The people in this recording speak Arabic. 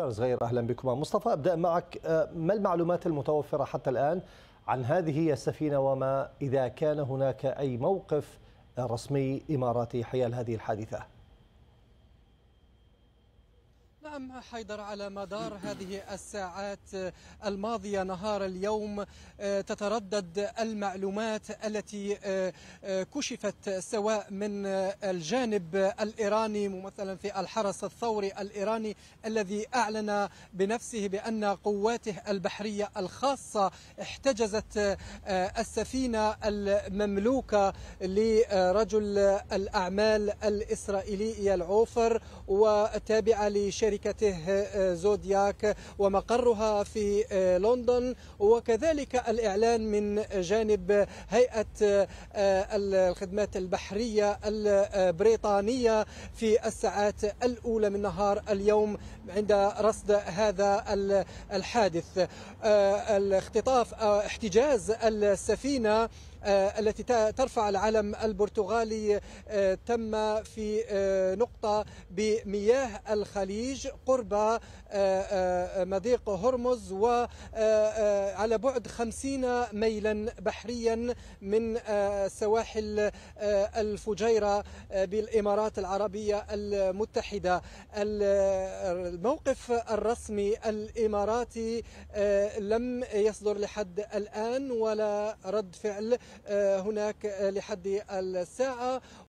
استشاري صغير أهلا بكم مصطفى أبدأ معك آه، ما المعلومات المتوفرة حتى الآن عن هذه السفينة وما إذا كان هناك أي موقف رسمي إماراتي حيال هذه الحادثة نعم حيدر على مدار هذه الساعات الماضية نهار اليوم آه، تتردد المعلومات التي آه، آه، كشفت سواء من الجانب الإيراني ممثلا في الحرس الثوري الإيراني الذي أعلن بنفسه بأن قواته البحرية الخاصة احتجزت السفينة المملوكة لرجل الأعمال الإسرائيلي العوفر وتابعة لشركة شركته آه، آه، زودياك ومقرها في آه، لندن وكذلك الإعلان من جانب هيئة الخدمات البحرية البريطانية في الساعات الأولى من نهار اليوم عند رصد هذا الحادث الاختطاف احتجاز السفينة آه، التي ترفع العلم البرتغالي آه، تم في آه، نقطة بمياه الخليج قرب مضيق هرمز وعلى بعد خمسين ميلا بحريا من سواحل الفجيرة بالإمارات العربية المتحدة الموقف الرسمي الإماراتي لم يصدر لحد الآن ولا رد فعل آه، هناك آه، لحد الساعة